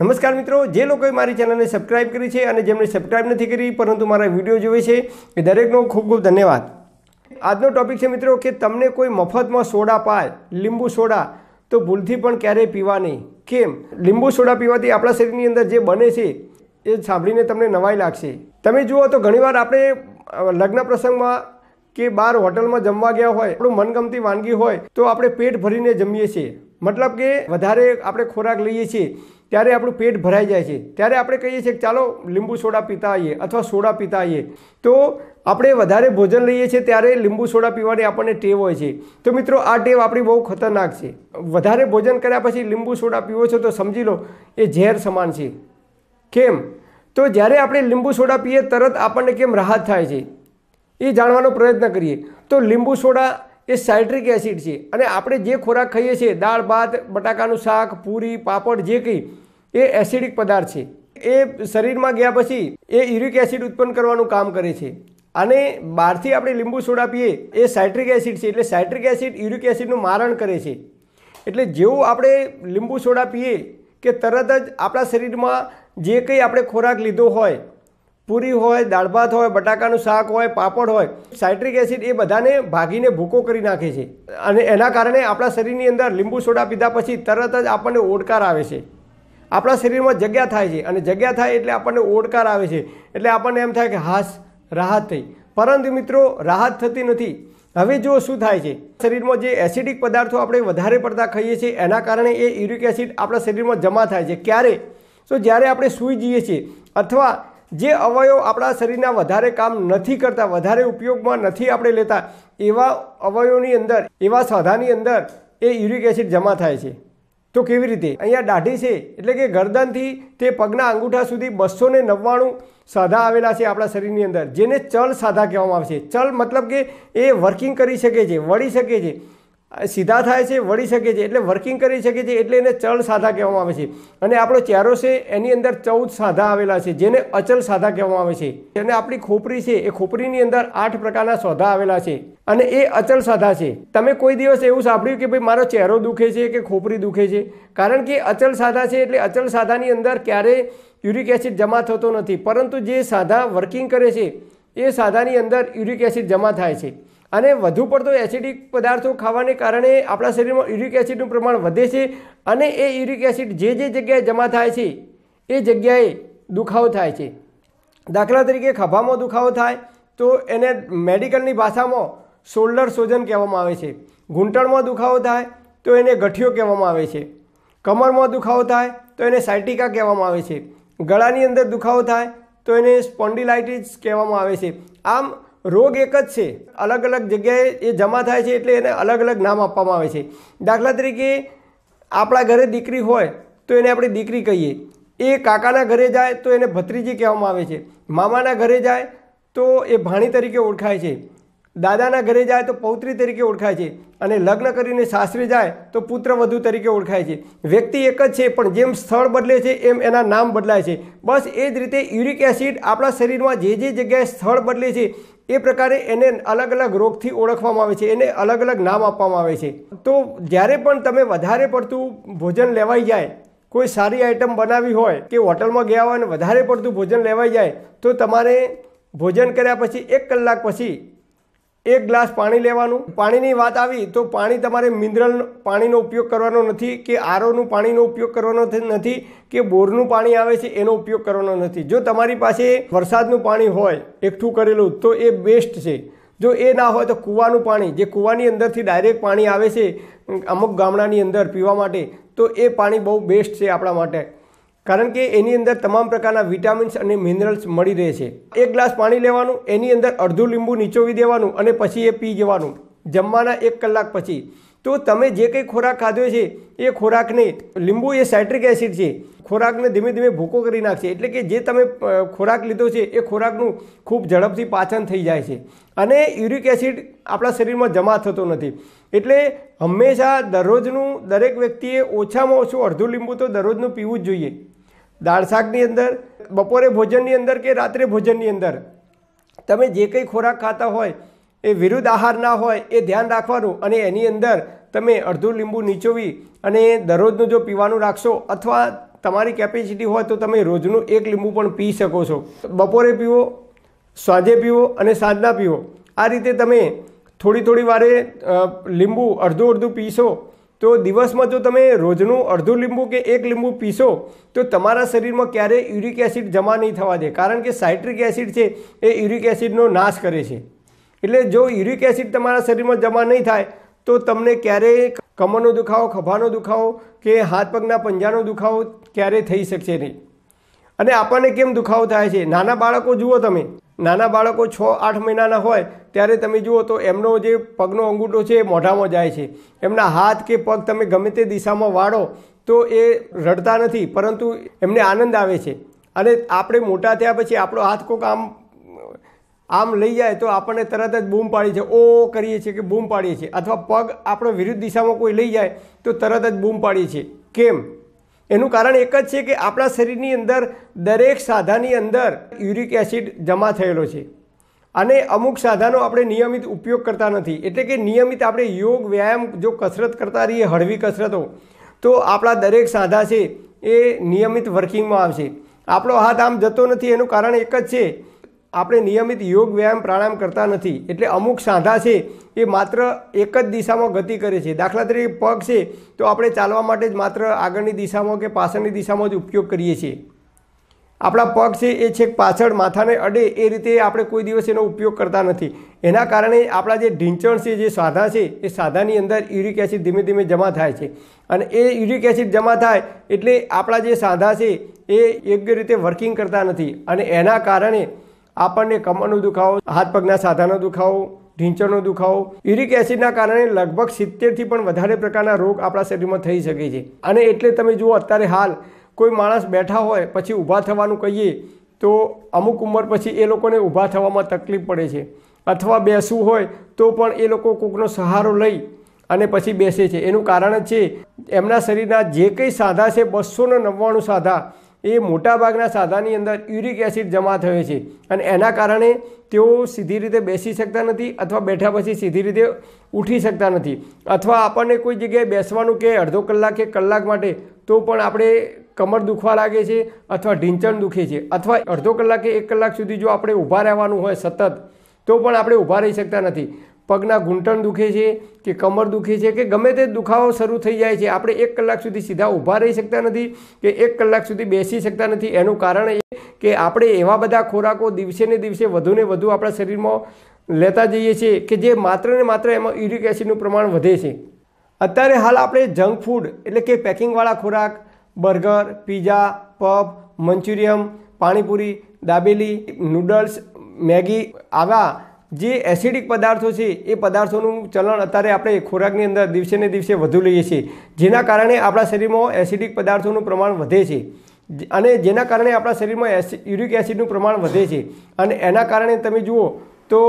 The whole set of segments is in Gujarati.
નમસ્કાર મિત્રો જે લોકોએ મારી ચેનલને સબસ્ક્રાઇબ કરી છે અને જેમણે સબસ્ક્રાઇબ નથી કરી પરંતુ મારા વિડીયો જોવે છે એ દરેકનો ખૂબ ખૂબ ધન્યવાદ આજનો ટોપિક છે મિત્રો કે તમને કોઈ મફતમાં સોડા પાય લીંબુ સોડા તો ભૂલથી પણ ક્યારેય પીવા નહીં કેમ લીંબુ સોડા પીવાથી આપણા શરીરની અંદર જે બને છે એ સાંભળીને તમને નવાઈ લાગશે તમે જુઓ તો ઘણીવાર આપણે લગ્ન પ્રસંગમાં કે બહાર હોટલમાં જમવા ગયા હોય આપણું મનગમતી વાનગી હોય તો આપણે પેટ ભરીને જમીએ છીએ મતલબ કે વધારે આપણે ખોરાક લઈએ છીએ ત્યારે આપણું પેટ ભરાઈ જાય છે ત્યારે આપણે કહીએ છીએ કે ચાલો લીંબુ સોડા પીતા આવીએ અથવા સોડા પીતા આવીએ તો આપણે વધારે ભોજન લઈએ છીએ ત્યારે લીંબુ સોડા પીવાની આપણને ટેવ હોય છે તો મિત્રો આ ટેવ આપણી બહુ ખતરનાક છે વધારે ભોજન કર્યા પછી લીંબુ સોડા પીવો છો તો સમજી લો એ ઝેર સમાન છે કેમ તો જ્યારે આપણે લીંબુ સોડા પીએ તરત આપણને કેમ રાહત થાય છે એ જાણવાનો પ્રયત્ન કરીએ તો લીંબુ સોડા એ સાઇટ્રિક એસિડ છે અને આપણે જે ખોરાક ખાઈએ છીએ દાળ ભાત બટાકાનું શાક પૂરી પાપડ જે કંઈ એ એસિડિક પદાર્થ છે એ શરીરમાં ગયા પછી એ યુરિક એસિડ ઉત્પન્ન કરવાનું કામ કરે છે અને બહારથી આપણે લીંબુ સોડા પીએ એ સાઇટ્રિક એસિડ છે એટલે સાઇટ્રિક એસિડ યુરિક એસિડનું મારણ કરે છે એટલે જેવું આપણે લીંબુ સોડા પીએ કે તરત જ આપણા શરીરમાં જે કંઈ આપણે ખોરાક લીધો હોય પૂરી હોય દાળ ભાત હોય બટાકાનું શાક હોય પાપડ હોય સાઇટ્રિક એસિડ એ બધાને ભાગીને ભૂકો કરી નાખે છે અને એના કારણે આપણા શરીરની અંદર લીંબુ સોડા પીધા પછી તરત જ આપણને ઓડકાર આવે છે આપણા શરીરમાં જગ્યા થાય છે અને જગ્યા થાય એટલે આપણને ઓડકાર આવે છે એટલે આપણને એમ થાય કે હાશ રાહત થઈ પરંતુ મિત્રો રાહત થતી નથી હવે જો શું થાય છે શરીરમાં જે એસિડિક પદાર્થો આપણે વધારે પડતા ખાઈએ છીએ એના કારણે એ યુરિક એસિડ આપણા શરીરમાં જમા થાય છે ક્યારે તો જ્યારે આપણે સૂઈ જઈએ છીએ અથવા જે અવયવ આપણા શરીરના વધારે કામ નથી કરતા વધારે ઉપયોગમાં નથી આપણે લેતા એવા અવયવની અંદર એવા સાધાની અંદર એ યુરિક એસિડ જમા થાય છે તો કેવી રીતે અહીંયા દાઢી છે એટલે કે ગરદનથી તે પગના અંગૂઠા સુધી બસો ને નવ્વાણું સાધા આવેલા છે આપણા શરીરની અંદર જેને ચલ સાધા કહેવામાં આવે છે ચલ મતલબ કે એ વર્કિંગ કરી શકે છે વળી શકે છે સીધા થાય છે વળી શકે છે એટલે વર્કિંગ કરી શકે છે એટલે એને ચલ સાધા કહેવામાં આવે છે અને આપણો ચહેરો છે એની અંદર ચૌદ સાધા આવેલા છે જેને અચલ સાધા કહેવામાં આવે છે અને આપણી ખોપરી છે એ ખોપરીની અંદર આઠ પ્રકારના સોધા આવેલા છે અને એ અચલ સાધા છે તમે કોઈ દિવસ એવું સાંભળ્યું કે ભાઈ મારો ચહેરો દુખે છે કે ખોપરી દુખે છે કારણ કે અચલ સાધા છે એટલે અચલ સાધાની અંદર ક્યારેય યુરિક એસિડ જમા થતો નથી પરંતુ જે સાધા વર્કિંગ કરે છે એ સાધાની અંદર યુરિક એસિડ જમા થાય છે અને વધુ પડતો એસિડિક પદાર્થો ખાવાને કારણે આપણા શરીરમાં યુરિક એસિડનું પ્રમાણ વધે છે અને એ યુરિક એસિડ જે જે જગ્યાએ જમા થાય છે એ જગ્યાએ દુખાવો થાય છે દાખલા તરીકે ખભામાં દુખાવો થાય તો એને મેડિકલની ભાષામાં શોલ્ડર સોજન કહેવામાં આવે છે ઘૂંટણમાં દુખાવો થાય તો એને ગઠિયો કહેવામાં આવે છે કમરમાં દુખાવો થાય તો એને સાયટિકા કહેવામાં આવે છે ગળાની અંદર દુખાવો થાય તો એને સ્પોન્ડિલાઇટિસ કહેવામાં આવે છે આમ રોગ એક જ છે અલગ અલગ જગ્યાએ એ જમા થાય છે એટલે એને અલગ અલગ નામ આપવામાં આવે છે દાખલા તરીકે આપણા ઘરે દીકરી હોય તો એને આપણે દીકરી કહીએ એ કાકાના ઘરે જાય તો એને ભત્રીજી કહેવામાં આવે છે મામાના ઘરે જાય તો એ ભાણી તરીકે ઓળખાય છે દાદાના ઘરે જાય તો પૌત્રી તરીકે ઓળખાય છે અને લગ્ન કરીને સાસરે જાય તો પુત્રવધુ તરીકે ઓળખાય છે વ્યક્તિ એક જ છે પણ જેમ સ્થળ બદલે છે એમ એના નામ બદલાય છે બસ એ જ રીતે યુરિક એસિડ આપણા શરીરમાં જે જે જગ્યાએ સ્થળ બદલે છે એ પ્રકારે એને અલગ અલગ રોગથી ઓળખવામાં આવે છે એને અલગ અલગ નામ આપવામાં આવે છે તો જ્યારે પણ તમે વધારે પડતું ભોજન લેવાઈ જાય કોઈ સારી આઈટમ બનાવી હોય કે હોટલમાં ગયા હોય અને વધારે પડતું ભોજન લેવાઈ જાય તો તમારે ભોજન કર્યા પછી એક કલાક પછી એક ગ્લાસ પાણી લેવાનું પાણીની વાત આવી તો પાણી તમારે મિનરલ પાણીનો ઉપયોગ કરવાનો નથી કે આરઓનું પાણીનો ઉપયોગ કરવાનો નથી કે બોરનું પાણી આવે છે એનો ઉપયોગ કરવાનો નથી જો તમારી પાસે વરસાદનું પાણી હોય એકઠું કરેલું તો એ બેસ્ટ છે જો એ ના હોય તો કૂવાનું પાણી જે કૂવાની અંદરથી ડાયરેક્ટ પાણી આવે છે અમુક ગામડાની અંદર પીવા માટે તો એ પાણી બહુ બેસ્ટ છે આપણા માટે કારણ કે એની અંદર તમામ પ્રકારના વિટામિન્સ અને મિનરલ્સ મળી રહે છે એક ગ્લાસ પાણી લેવાનું એની અંદર અડધું લીંબુ નીચોવી દેવાનું અને પછી એ પી જવાનું જમવાના એક કલાક પછી તો તમે જે કંઈ ખોરાક ખાધો છે એ ખોરાકને લીંબુ એ સાઇટ્રિક એસિડ છે ખોરાકને ધીમે ધીમે ભૂકો કરી નાખશે એટલે કે જે તમે ખોરાક લીધો છે એ ખોરાકનું ખૂબ ઝડપથી પાચન થઈ જાય છે અને યુરિક એસિડ આપણા શરીરમાં જમા થતો નથી એટલે હંમેશા દરરોજનું દરેક વ્યક્તિએ ઓછામાં ઓછું અડધું લીંબુ તો દરરોજનું પીવું જ જોઈએ દાળ શાકની અંદર બપોરે ભોજનની અંદર કે રાત્રે ભોજનની અંદર તમે જે કંઈ ખોરાક ખાતા હોય એ વિરુદ્ધ આહાર ના હોય એ ધ્યાન રાખવાનું અને એની અંદર તમે અડધું લીંબુ નીચોવી અને દરરોજનું જો પીવાનું રાખશો અથવા તમારી કેપેસિટી હોય તો તમે રોજનું એક લીંબુ પણ પી શકો છો બપોરે પીવો સાંજે પીવો અને સાંજના પીવો આ રીતે તમે થોડી થોડી વારે લીંબુ અડધું અડધું પીશો તો દિવસમાં જો તમે રોજનું અડધું લીંબુ કે એક લીંબુ પીશો તો તમારા શરીરમાં ક્યારેય યુરિક એસિડ જમા નહીં થવા દે કારણ કે સાઇટ્રિક એસિડ છે એ યુરિક એસિડનો નાશ કરે છે એટલે જો યુરિક એસિડ તમારા શરીરમાં જમા નહીં થાય તો તમને ક્યારેય કમરનો દુખાવો ખભાનો દુખાવો કે હાથ પગના પંજાનો દુખાવો ક્યારેય થઈ શકશે નહીં અને આપણને કેમ દુખાવો થાય છે નાના બાળકો જુઓ તમે નાના બાળકો છ આઠ મહિનાના હોય ત્યારે તમે જુઓ તો એમનો જે પગનો અંગૂઠો છે એ મોઢામાં જાય છે એમના હાથ કે પગ તમે ગમે તે દિશામાં વાળો તો એ રડતા નથી પરંતુ એમને આનંદ આવે છે અને આપણે મોટા થયા પછી આપણો હાથ કોક આમ આમ લઈ જાય તો આપણને તરત જ બૂમ પાડી છે ઓ કરીએ છીએ કે બૂમ પાડીએ છીએ અથવા પગ આપણો વિરુદ્ધ દિશામાં કોઈ લઈ જાય તો તરત જ બૂમ પાડીએ છીએ કેમ એનું કારણ એક જ છે કે આપણા શરીરની અંદર દરેક સાધાની અંદર યુરિક એસિડ જમા થયેલો છે અને અમુક સાધાનો આપણે નિયમિત ઉપયોગ કરતા નથી એટલે કે નિયમિત આપણે યોગ વ્યાયામ જો કસરત કરતા રહીએ હળવી કસરતો તો આપણા દરેક સાધા છે એ નિયમિત વર્કિંગમાં આવશે આપણો હાથ આમ જતો નથી એનું કારણ એક જ છે આપણે નિયમિત યોગ વ્યાયામ પ્રાણાયામ કરતા નથી એટલે અમુક સાંધા છે એ માત્ર એક જ દિશામાં ગતિ કરે છે દાખલા તરીકે પગ છે તો આપણે ચાલવા માટે જ માત્ર આગળની દિશામાં કે પાછળની દિશામાં જ ઉપયોગ કરીએ છીએ આપણા પગ છે એ છેક પાછળ માથાને અડે એ રીતે આપણે કોઈ દિવસ એનો ઉપયોગ કરતા નથી એના કારણે આપણા જે ઢીંચણ છે જે સાધા છે એ સાધાની અંદર યુરિક એસિડ ધીમે ધીમે જમા થાય છે અને એ યુરિક એસિડ જમા થાય એટલે આપણા જે સાંધા છે એ યોગ્ય રીતે વર્કિંગ કરતા નથી અને એના કારણે આપણને કમરનો દુખાવો હાથ પગના સાધાનો દુખાવો ઢીંચણનો દુખાવો યુરિક એસિડના કારણે લગભગ સિત્તેરથી પણ વધારે પ્રકારના રોગ આપણા શરીરમાં થઈ શકે છે અને એટલે તમે જુઓ અત્યારે હાલ કોઈ માણસ બેઠા હોય પછી ઊભા થવાનું કહીએ તો અમુક ઉંમર પછી એ લોકોને ઊભા થવામાં તકલીફ પડે છે અથવા બેસવું હોય તો પણ એ લોકો કોકનો સહારો લઈ અને પછી બેસે છે એનું કારણ છે એમના શરીરના જે કંઈ સાધા છે બસોને નવ્વાણું સાધા એ મોટાભાગના સાધાની અંદર યુરિક એસિડ જમા થયો છે અને એના કારણે તેઓ સીધી રીતે બેસી શકતા નથી અથવા બેઠા પછી સીધી રીતે ઉઠી શકતા નથી અથવા આપણને કોઈ જગ્યાએ બેસવાનું કે અડધો કલાક કે કલાક માટે તો પણ આપણે કમર દુખવા લાગે છે અથવા ઢીંચણ દુખે છે અથવા અડધો કલાક કે એક કલાક સુધી જો આપણે ઊભા રહેવાનું હોય સતત તો પણ આપણે ઊભા રહી શકતા નથી પગના ઘૂંટણ દુખે છે કે કમર દુખે છે કે ગમે તે દુખાવો શરૂ થઈ જાય છે આપણે એક કલાક સુધી સીધા ઊભા રહી શકતા નથી કે એક કલાક સુધી બેસી શકતા નથી એનું કારણ એ કે આપણે એવા બધા ખોરાકો દિવસે ને દિવસે વધુને વધુ આપણા શરીરમાં લેતા જઈએ છીએ કે જે માત્ર ને માત્ર એમાં યુરિક એસિડનું પ્રમાણ વધે છે અત્યારે હાલ આપણે જંક ફૂડ એટલે કે પેકિંગવાળા ખોરાક burger pizza puff manchurian panipuri dabeli noodles Maggi આવા જે એસિડિક પદાર્થો છે એ પદાર્થોનું ચલણ અત્યારે આપણે ખોરાકની અંદર દિવસે ને દિવસે વધુ લઈએ છીએ જેના કારણે આપણા શરીરમાં એસિડિક પદાર્થોનું પ્રમાણ વધે છે અને જેના કારણે આપણા શરીરમાં યુરિક એસિડનું પ્રમાણ વધે છે અને એના કારણે તમે જુઓ તો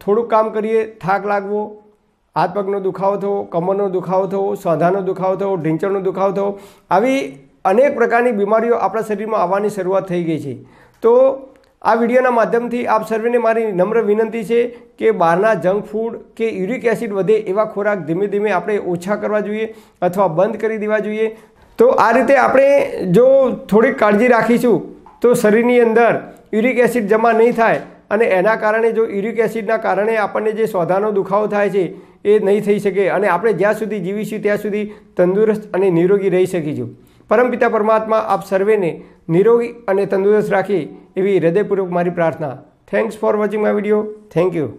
થોડુંક કામ કરીએ થાક લાગવો હાથ પગનો દુખાવો થવો કમરનો દુખાવો થવો સોંધાનો દુખાવો થવો ઢીંચણનો દુખાવો થવો આવી અનેક પ્રકારની બીમારીઓ આપણા શરીરમાં આવવાની શરૂઆત થઈ ગઈ છે તો આ વિડીયોના માધ્યમથી આપ સર્વેને મારી નમ્ર વિનંતી છે કે બહારના જંક ફૂડ કે યુરિક એસિડ વધે એવા ખોરાક ધીમે ધીમે આપણે ઓછા કરવા જોઈએ અથવા બંધ કરી દેવા જોઈએ તો આ રીતે આપણે જો થોડીક કાળજી રાખીશું તો શરીરની અંદર યુરિક એસિડ જમા નહીં થાય અને એના કારણે જો યુરિક એસિડના કારણે આપણને જે સોધાનો દુખાવો થાય છે એ નહીં થઈ શકે અને આપણે જ્યાં સુધી જીવીશું ત્યાં સુધી તંદુરસ્ત અને નિરોગી રહી શકીશું પરમપિતા પરમાત્મા આપ સર્વેને નિરોગી અને તંદુરસ્ત રાખી એવી હૃદયપૂર્વક મારી પ્રાર્થના thanks for watching my video thank you